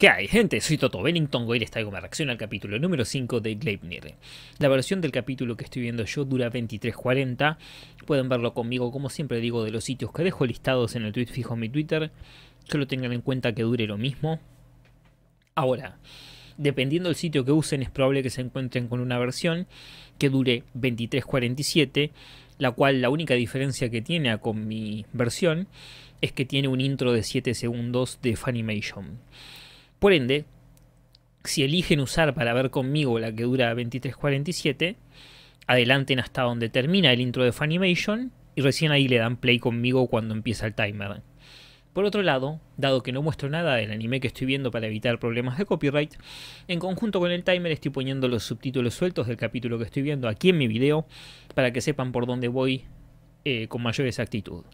¿Qué hay, gente? Soy Toto Bennington, hoy les traigo mi reacción al capítulo número 5 de Gleipnir. La versión del capítulo que estoy viendo yo dura 23.40. Pueden verlo conmigo, como siempre digo, de los sitios que dejo listados en el tweet fijo en mi Twitter. Solo tengan en cuenta que dure lo mismo. Ahora, dependiendo del sitio que usen, es probable que se encuentren con una versión que dure 23.47, la cual la única diferencia que tiene con mi versión es que tiene un intro de 7 segundos de Funimation por ende, si eligen usar para ver conmigo la que dura 23.47, adelanten hasta donde termina el intro de Funimation y recién ahí le dan play conmigo cuando empieza el timer. Por otro lado, dado que no muestro nada del anime que estoy viendo para evitar problemas de copyright, en conjunto con el timer estoy poniendo los subtítulos sueltos del capítulo que estoy viendo aquí en mi video para que sepan por dónde voy eh, con mayor exactitud.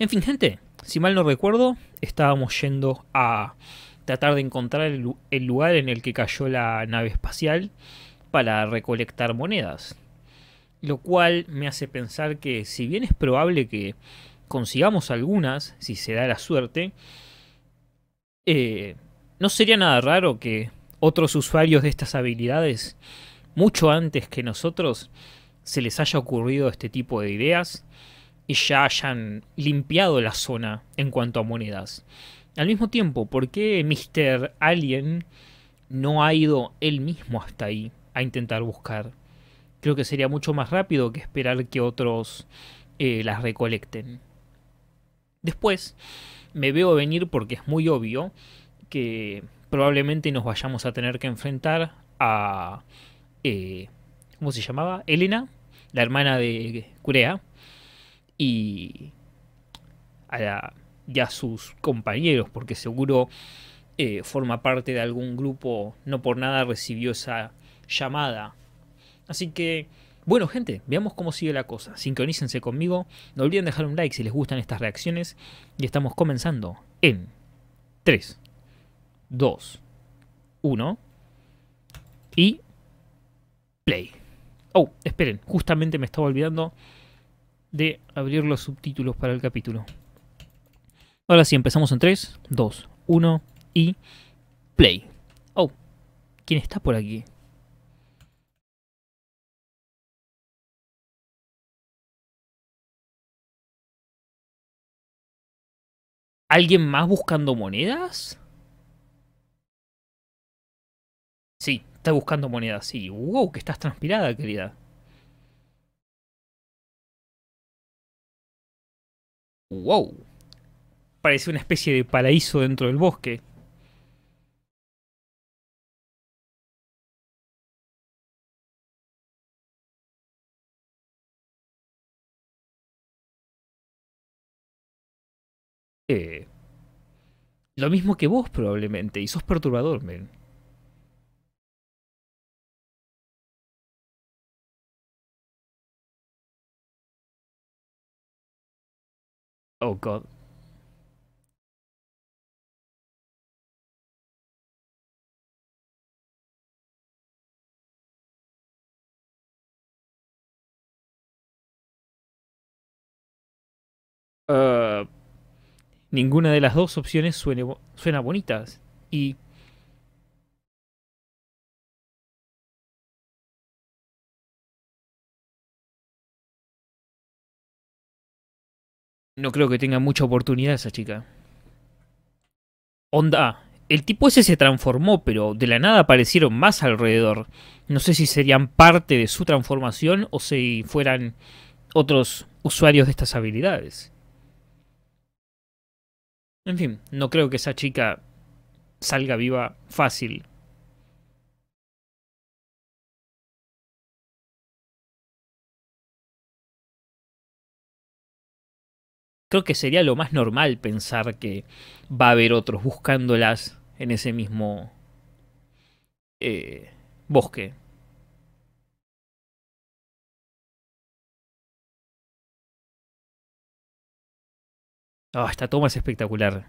En fin, gente, si mal no recuerdo, estábamos yendo a tratar de encontrar el, lugar en el que cayó la nave espacial para recolectar monedas. Lo cual me hace pensar que si bien es probable que consigamos algunas, si se da la suerte, eh, no sería nada raro que otros usuarios de estas habilidades, mucho antes que nosotros, se les haya ocurrido este tipo de ideas y ya hayan limpiado la zona en cuanto a monedas. Al mismo tiempo, ¿por qué Mr. Alien no ha ido él mismo hasta ahí a intentar buscar? Creo que sería mucho más rápido que esperar que otros eh, las recolecten. Después, me veo venir porque es muy obvio que probablemente nos vayamos a tener que enfrentar a... Eh, ¿Cómo se llamaba? Elena, la hermana de Curea y a, sus compañeros, porque seguro eh, forma parte de algún grupo, no por nada recibió esa llamada. Así que, bueno gente, veamos cómo sigue la cosa. Sincronícense conmigo, no olviden dejar un like si les gustan estas reacciones y estamos comenzando en 3, 2, 1 y play. Oh, esperen, justamente me estaba olvidando de abrir los subtítulos para el capítulo. Ahora sí, empezamos en 3, 2, 1 y play. Oh, ¿quién está por aquí? ¿Alguien más buscando monedas? Sí, está buscando monedas, sí. Wow, que estás transpirada, querida. ¡Wow! Parece una especie de paraíso dentro del bosque. Eh, lo mismo que vos probablemente, y sos perturbador, men. Oh god. Eh, ninguna de las dos opciones suena bonitas. Y No creo que tenga mucha oportunidad esa chica. Onda, el tipo ese se transformó, pero de la nada aparecieron más alrededor. No sé si serían parte de su transformación o si fueran otros usuarios de estas habilidades. En fin, no creo que esa chica salga viva fácil creo que sería lo más normal pensar que va a haber otros buscándolas en ese mismo eh, bosque. Ah, esta toma es espectacular.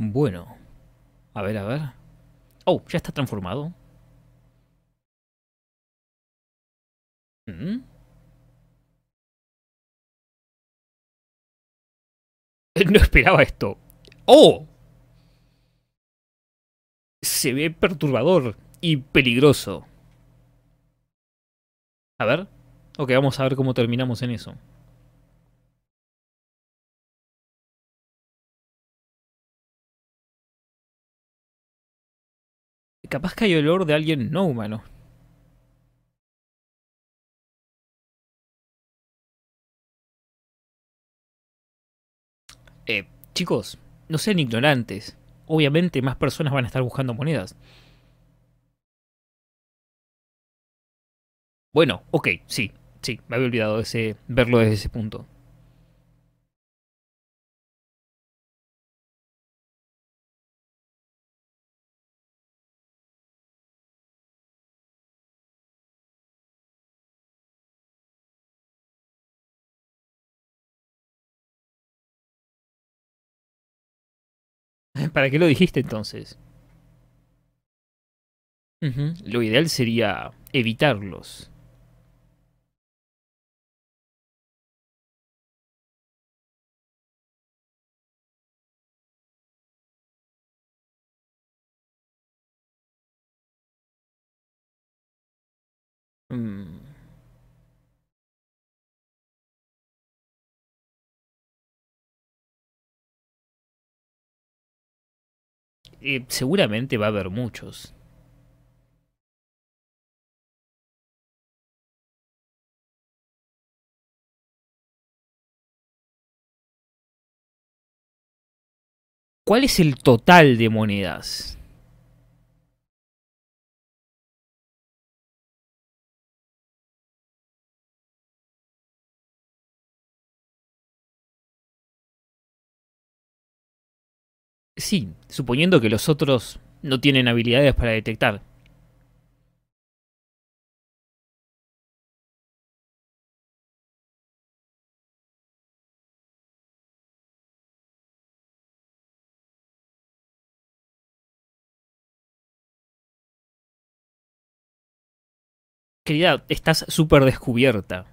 Bueno. A ver, a ver. Oh, ya está transformado. Mm. No esperaba esto. ¡Oh! Se ve perturbador y peligroso. A ver. Ok, vamos a ver cómo terminamos en eso. Capaz que hay olor de alguien no humano. Eh, chicos, no sean ignorantes. Obviamente más personas van a estar buscando monedas. Bueno, ok, sí, sí, me había olvidado ese, verlo desde ese punto. ¿Para qué lo dijiste entonces? Lo ideal sería evitarlos. Mm. seguramente va a haber muchos. ¿Cuál es el total de monedas? Sí, suponiendo que los otros no tienen habilidades para detectar. Querida, estás súper descubierta.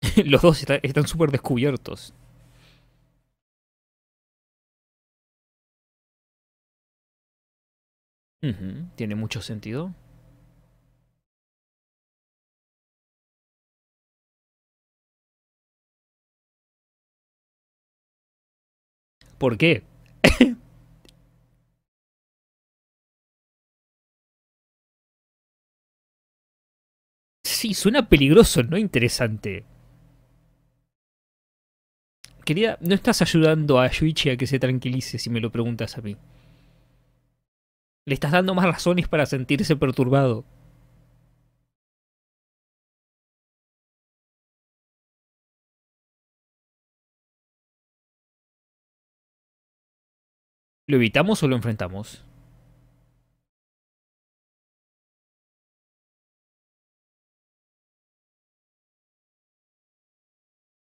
Los dos están súper descubiertos. Tiene mucho sentido. ¿Por qué? sí, suena peligroso, no interesante. Querida, no estás ayudando a Yuichi a que se tranquilice si me lo preguntas a mí. Le estás dando más razones para sentirse perturbado. ¿Lo evitamos o lo enfrentamos?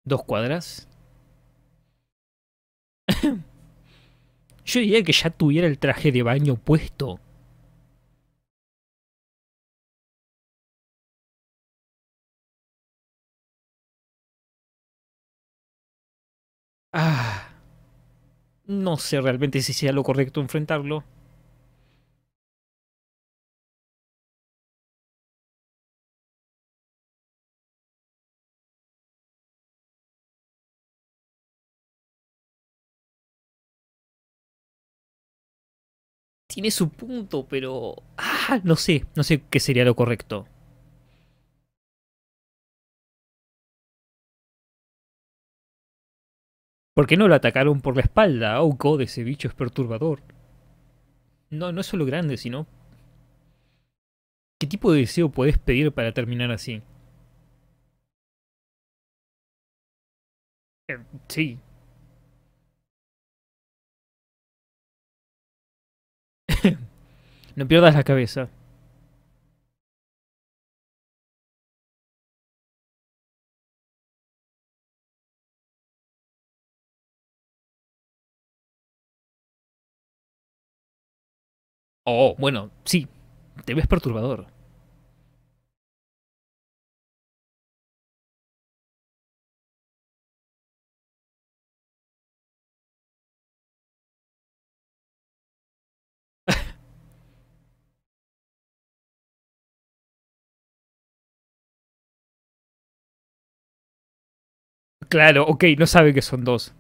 ¿Dos cuadras? Yo diría que ya tuviera el traje de baño puesto. Ah. No sé realmente si sea lo correcto enfrentarlo. tiene su punto, pero... Ah, no sé, no sé qué sería lo correcto. ¿Por qué no lo atacaron por la espalda? Oh de ese bicho es perturbador. No, no es solo grande, sino... ¿Qué tipo de deseo puedes pedir para terminar así? Eh, sí, No pierdas la cabeza. Oh, bueno, sí, te ves perturbador. Claro, ok, no sabe que son dos.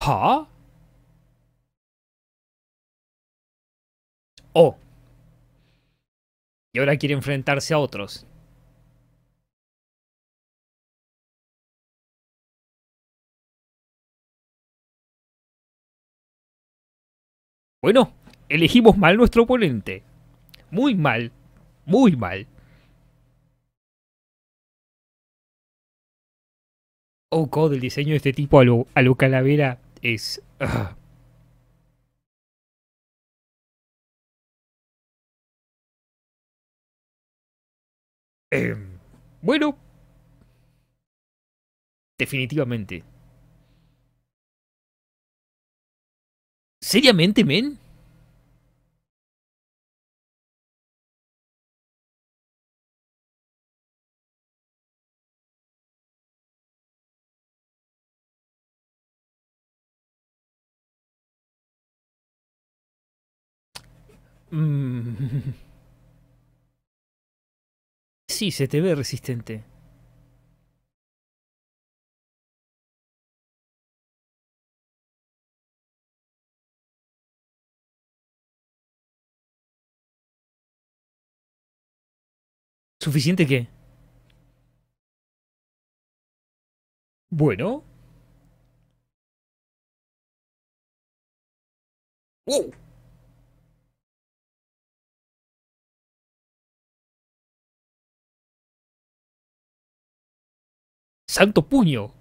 ¿Ah? Oh. Y ahora quiere enfrentarse a otros. Bueno, elegimos mal nuestro oponente. Muy mal. Muy mal. Oh god, el diseño de este tipo a lo, a lo calavera es... Ah. Em, bueno, definitivamente, ¿Seriamente, men? Mm. Sí, se te ve resistente. ¿Suficiente que Bueno. ¡Santo puño!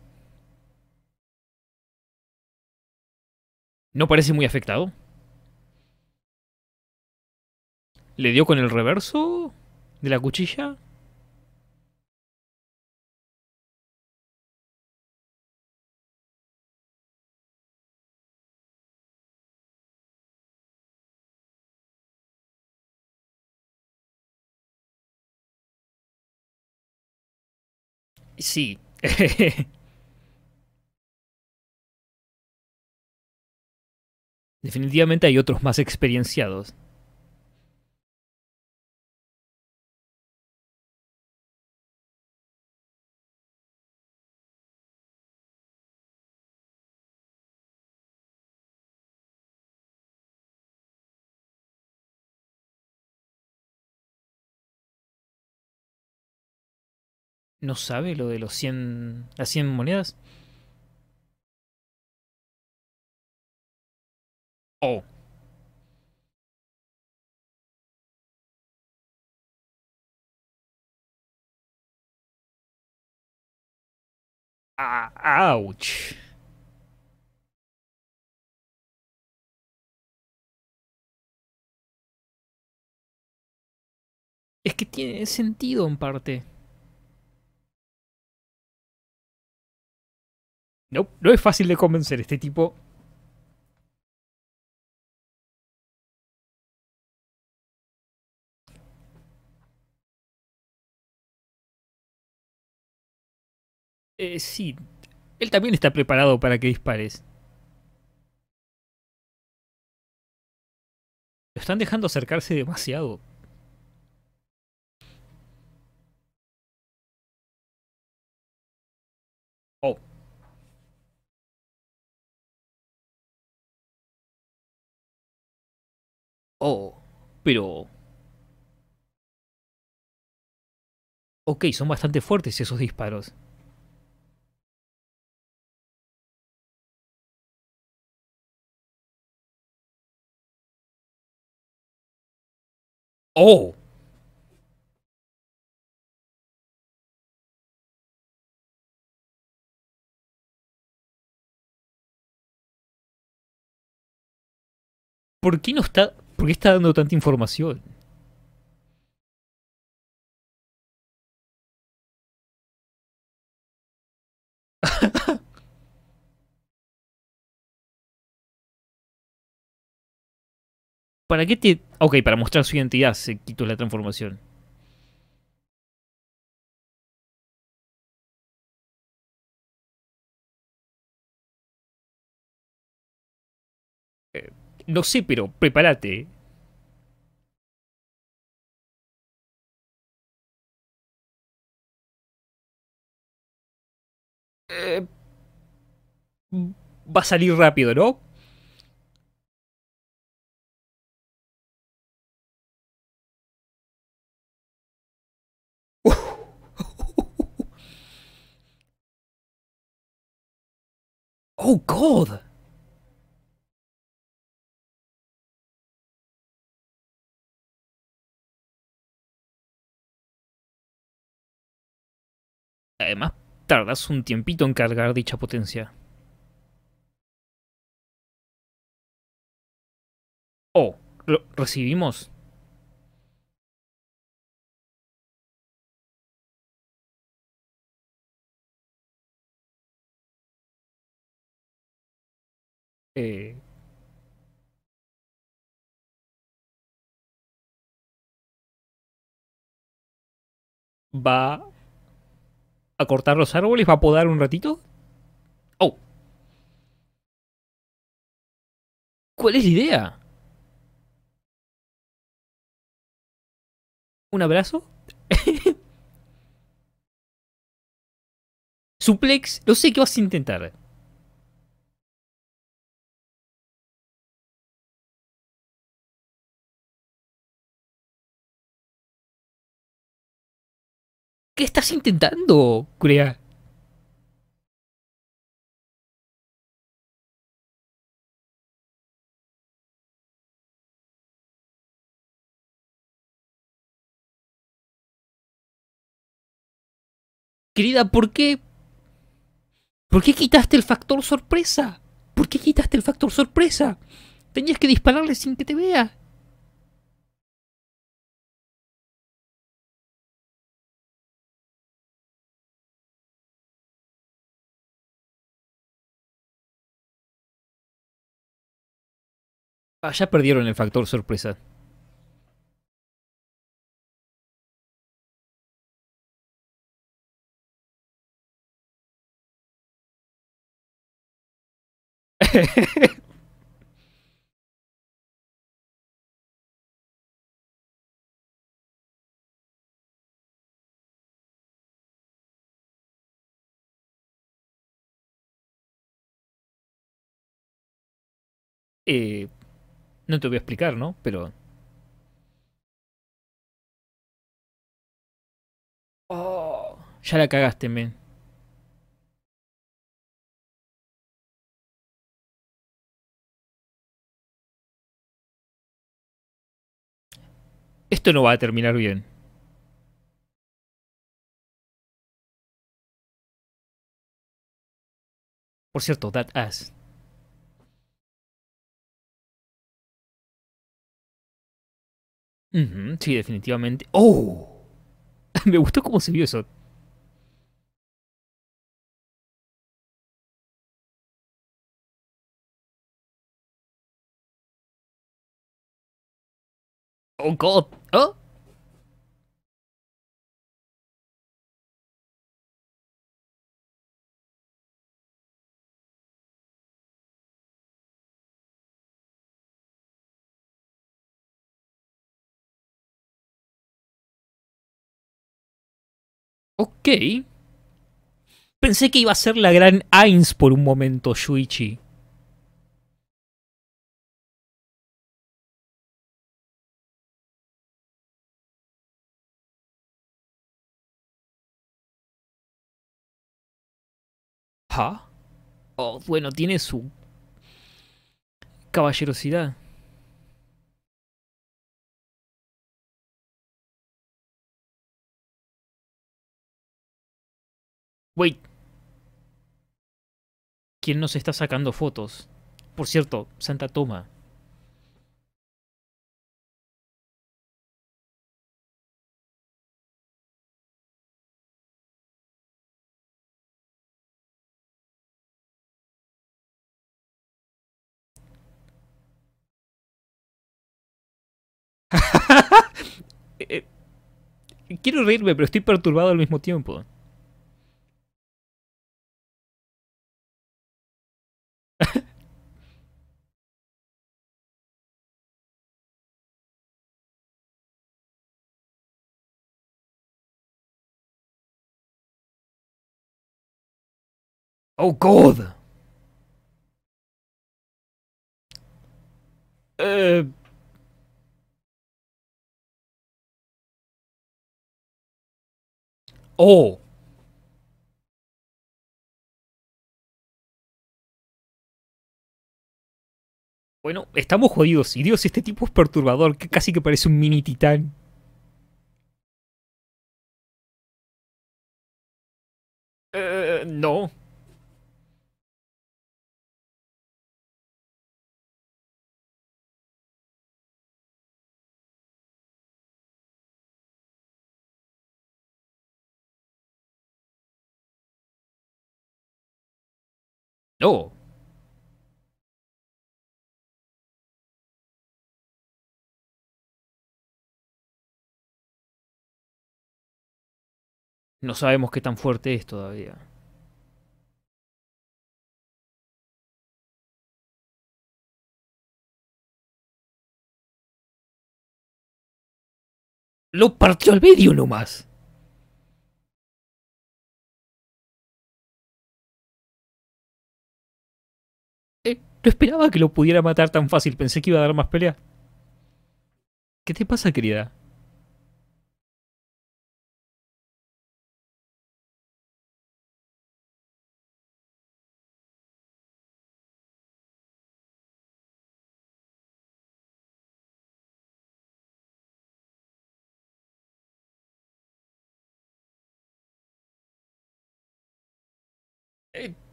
No parece muy afectado. ¿Le dio con el reverso? ¿De la cuchilla? Sí. Definitivamente hay otros más experienciados. ¿No sabe lo de los 100, las 100 monedas? Oh. ¡Auch! Ah, es que tiene sentido en parte. No, no es fácil de convencer este tipo. Eh, sí, él también está preparado para que dispares. Lo están dejando acercarse demasiado. Oh, pero... okay, son bastante fuertes esos disparos. Oh. ¿Por qué no está ¿Por qué está dando tanta información? ¿Para qué te...? Ok, para mostrar su identidad se quitó la transformación. No sé, pero prepárate. Eh, va a salir rápido, ¿no? Oh, God. Además, tardas un tiempito en cargar dicha potencia. Oh, lo recibimos. Eh... Va a cortar los árboles, va a podar un ratito. Oh. ¿Cuál es la idea? ¿Un abrazo? Suplex, No sé ¿qué vas a intentar. ¿Qué estás intentando, Corea? Querida, ¿por qué? ¿Por qué quitaste el factor sorpresa? ¿Por qué quitaste el factor sorpresa? Tenías que dispararle sin que te vea. Ah, ya perdieron el factor sorpresa. Eh, no te voy a explicar, ¿no? Pero... Oh. ya la cagaste, men. Esto no va a terminar bien. Por cierto, that ass. sí, definitivamente. ¡Oh! Me gustó cómo se vio eso. Oh, God. ¿Oh? Ok. Pensé que iba a ser la gran Ains por un momento, Shuichi. ¿Ah? Oh, bueno, tiene su caballerosidad. Wait. ¿Quién nos está sacando fotos? Por cierto, Santa Toma. Eh, eh, quiero reírme, pero estoy perturbado al mismo tiempo. Oh God. Eh... Oh. Bueno, estamos jodidos. Y Dios, este tipo es perturbador, que casi que parece un mini titán. Eh, no. No. sabemos qué tan fuerte es todavía. Lo partió el vídeo nomás. No esperaba que lo pudiera matar tan fácil, pensé que iba a dar más pelea. ¿Qué te pasa, querida?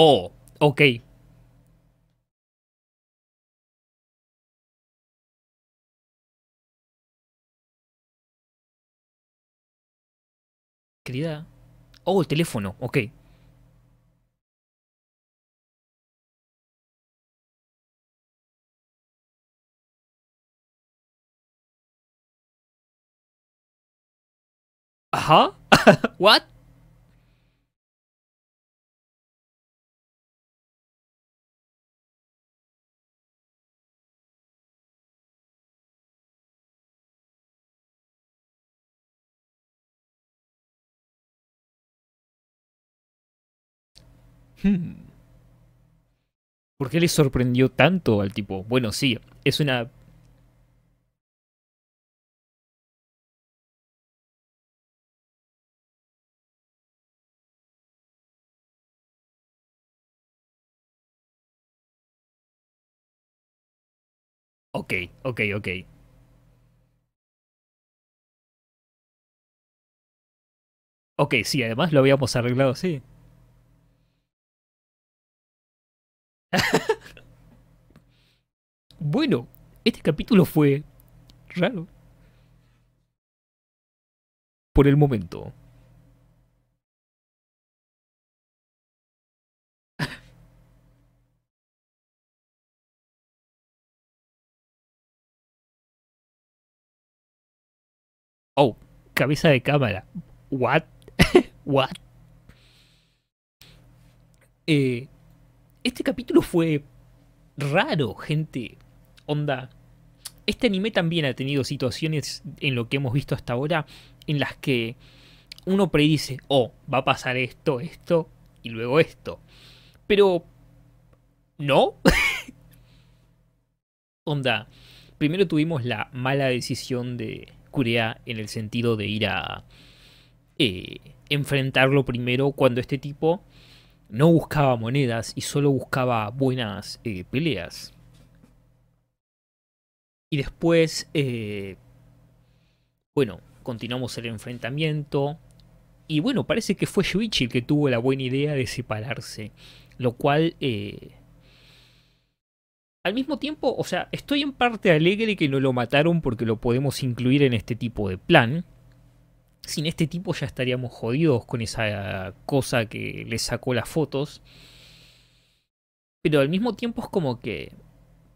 Oh, ok. Querida. Oh, el teléfono, ok. Ajá. ¿What? Hmm. ¿Por qué le sorprendió tanto al tipo? Bueno, sí, es una... Ok, ok, ok. Ok, sí, además lo habíamos arreglado, sí. Bueno, este capítulo fue raro. Por el momento. Oh, cabeza de cámara. What? What? Eh, este capítulo fue raro, gente. Onda, este anime también ha tenido situaciones en lo que hemos visto hasta ahora en las que uno predice, oh, va a pasar esto, esto y luego esto. Pero... ¿No? Onda, primero tuvimos la mala decisión de Curea en el sentido de ir a eh, enfrentarlo primero cuando este tipo no buscaba monedas y solo buscaba buenas eh, peleas. Y después, eh, bueno, continuamos el enfrentamiento. Y bueno, parece que fue Shuichi el que tuvo la buena idea de separarse. Lo cual... Eh, al mismo tiempo, o sea, estoy en parte alegre que no lo mataron porque lo podemos incluir en este tipo de plan. Sin este tipo ya estaríamos jodidos con esa cosa que le sacó las fotos. Pero al mismo tiempo es como que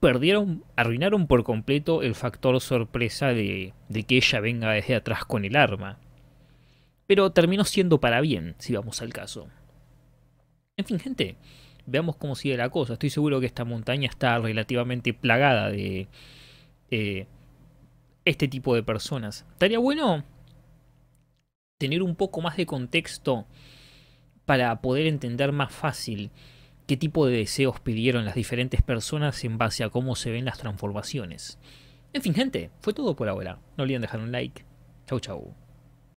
perdieron, arruinaron por completo el factor sorpresa de, que ella venga desde atrás con el arma. Pero terminó siendo para bien, si vamos al caso. En fin, gente, veamos cómo sigue la cosa. Estoy seguro que esta montaña está relativamente plagada de eh, este tipo de personas. Estaría bueno tener un poco más de contexto para poder entender más fácil qué tipo de deseos pidieron las diferentes personas en base a cómo se ven las transformaciones. En fin, gente, fue todo por ahora. No olviden dejar un like. Chau, chau.